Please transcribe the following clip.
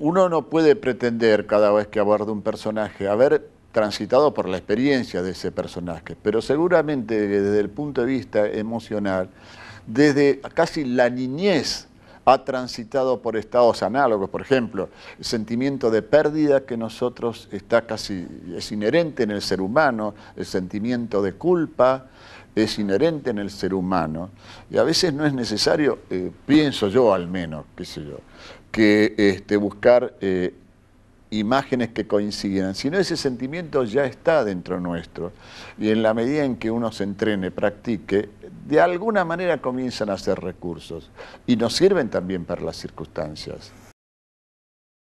uno no puede pretender cada vez que aborde un personaje haber transitado por la experiencia de ese personaje, pero seguramente desde el punto de vista emocional, desde casi la niñez ha transitado por estados análogos, por ejemplo, el sentimiento de pérdida que nosotros está casi, es inherente en el ser humano, el sentimiento de culpa es inherente en el ser humano, y a veces no es necesario, eh, pienso yo al menos, qué sé yo, que este, buscar eh, imágenes que coincidan, sino ese sentimiento ya está dentro nuestro, y en la medida en que uno se entrene, practique, de alguna manera comienzan a ser recursos y nos sirven también para las circunstancias.